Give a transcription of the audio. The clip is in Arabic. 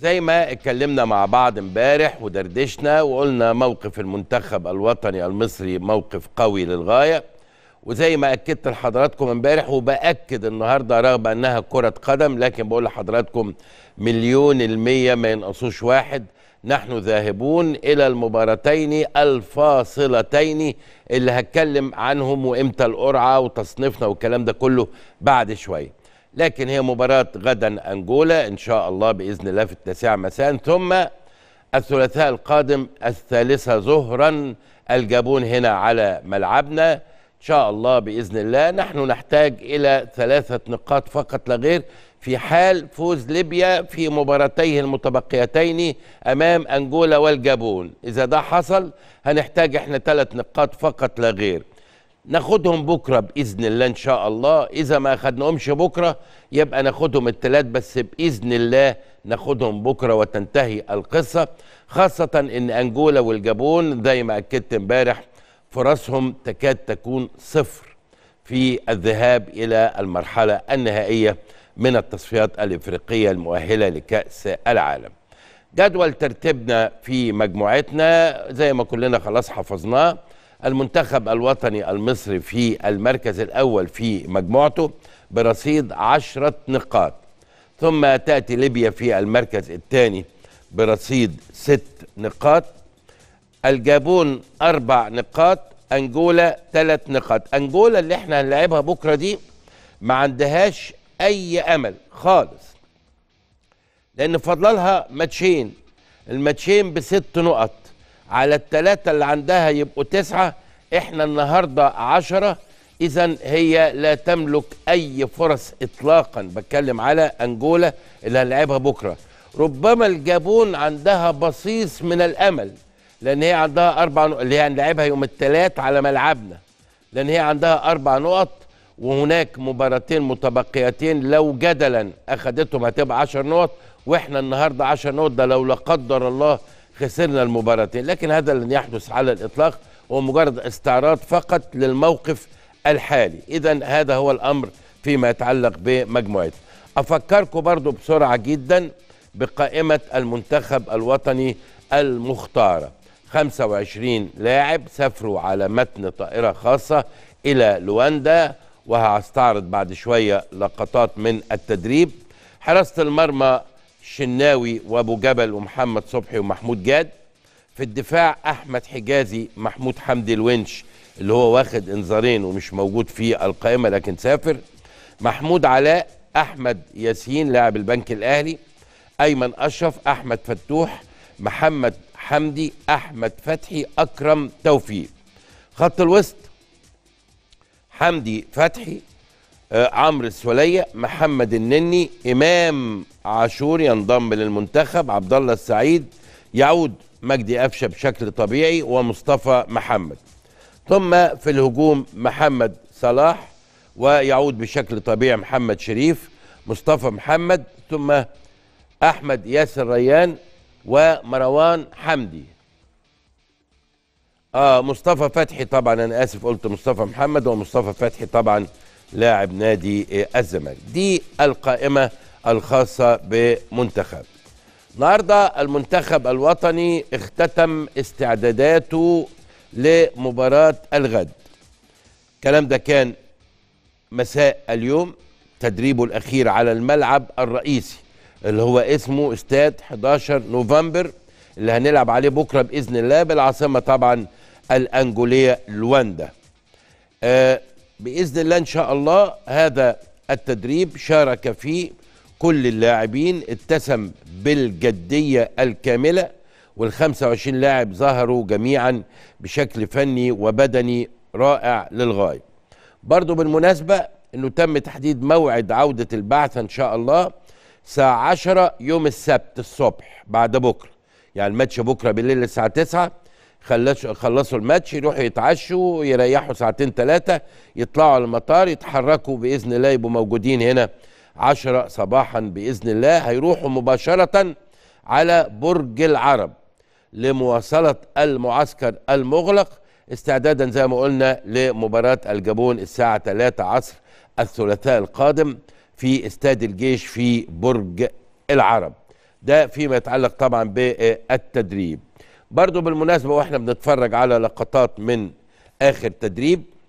زي ما اتكلمنا مع بعض امبارح ودردشنا وقلنا موقف المنتخب الوطني المصري موقف قوي للغايه وزي ما اكدت لحضراتكم امبارح وباكد النهارده رغم انها كره قدم لكن بقول لحضراتكم مليون الميه ما ينقصوش واحد نحن ذاهبون الى المباراتين الفاصلتين اللي هتكلم عنهم وامتى القرعه وتصنيفنا والكلام ده كله بعد شويه لكن هي مباراة غدا أنجولا إن شاء الله بإذن الله في التاسعة مساء ثم الثلاثاء القادم الثالثة ظهرا الجابون هنا على ملعبنا إن شاء الله بإذن الله نحن نحتاج إلى ثلاثة نقاط فقط لا غير في حال فوز ليبيا في مباراتيه المتبقيتين أمام أنجولا والجابون إذا ده حصل هنحتاج إحنا ثلاث نقاط فقط لا غير ناخدهم بكرة بإذن الله إن شاء الله إذا ما أخدناهمش بكرة يبقى ناخدهم التلات بس بإذن الله ناخدهم بكرة وتنتهي القصة خاصة إن أنجولا والجابون زي ما أكدت امبارح فرصهم تكاد تكون صفر في الذهاب إلى المرحلة النهائية من التصفيات الإفريقية المؤهلة لكأس العالم جدول ترتيبنا في مجموعتنا زي ما كلنا خلاص حفظناه المنتخب الوطني المصري في المركز الأول في مجموعته برصيد عشرة نقاط ثم تأتي ليبيا في المركز الثاني برصيد ست نقاط الجابون أربع نقاط أنجولا ثلاث نقاط أنجولا اللي احنا هنلعبها بكرة دي ما عندهاش أي أمل خالص لأن فضلها ماتشين الماتشين بست نقط على الثلاثة اللي عندها يبقوا تسعة احنا النهاردة عشرة اذا هي لا تملك اي فرص اطلاقا بتكلم على انجولا اللي هنلعبها بكرة ربما الجابون عندها بصيص من الامل لان هي عندها اربع نقط اللي هنلعبها يوم الثلاث على ملعبنا لان هي عندها اربع نقط وهناك مباراتين متبقيتين لو جدلا اخدتهم هتبقى 10 نقط واحنا النهارده 10 نقط ده لو لا قدر الله خسرنا المباراتين لكن هذا لن يحدث على الإطلاق هو مجرد استعراض فقط للموقف الحالي إذا هذا هو الأمر فيما يتعلق بمجموعتنا أفكركم برضو بسرعة جدا بقائمة المنتخب الوطني المختارة 25 لاعب سافروا على متن طائرة خاصة إلى لواندا وهستعرض بعد شوية لقطات من التدريب حراسة المرمى شناوي وابو جبل ومحمد صبحي ومحمود جاد في الدفاع احمد حجازي محمود حمدي الونش اللي هو واخد انذارين ومش موجود في القائمه لكن سافر محمود علاء احمد ياسين لاعب البنك الاهلي ايمن اشرف احمد فتوح محمد حمدي احمد فتحي اكرم توفيق خط الوسط حمدي فتحي آه، عمرو السوليه محمد النني امام عاشور ينضم للمنتخب عبد الله السعيد يعود مجدي قفشه بشكل طبيعي ومصطفى محمد ثم في الهجوم محمد صلاح ويعود بشكل طبيعي محمد شريف مصطفى محمد ثم احمد ياسر ريان ومروان حمدي اه مصطفى فتحي طبعا انا اسف قلت مصطفى محمد ومصطفى فتحي طبعا لاعب نادي الزمالك دي القائمة الخاصة بمنتخب النهارده المنتخب الوطني اختتم استعداداته لمباراة الغد الكلام ده كان مساء اليوم تدريبه الأخير على الملعب الرئيسي اللي هو اسمه استاد 11 نوفمبر اللي هنلعب عليه بكرة بإذن الله بالعاصمة طبعا الأنجولية لواندا آه باذن الله ان شاء الله هذا التدريب شارك فيه كل اللاعبين اتسم بالجديه الكامله وال25 لاعب ظهروا جميعا بشكل فني وبدني رائع للغايه. برضو بالمناسبه انه تم تحديد موعد عوده البعثه ان شاء الله الساعه 10 يوم السبت الصبح بعد بكره يعني الماتش بكره بالليل الساعه 9 خلصوا الماتش يروحوا يتعشوا يريحوا ساعتين ثلاثة يطلعوا على المطار يتحركوا بإذن الله يبقوا موجودين هنا 10 صباحا بإذن الله هيروحوا مباشرة على برج العرب لمواصلة المعسكر المغلق استعدادا زي ما قلنا لمباراة الجابون الساعة 3 عصر الثلاثاء القادم في استاد الجيش في برج العرب ده فيما يتعلق طبعا بالتدريب برضو بالمناسبة واحنا بنتفرج على لقطات من آخر تدريب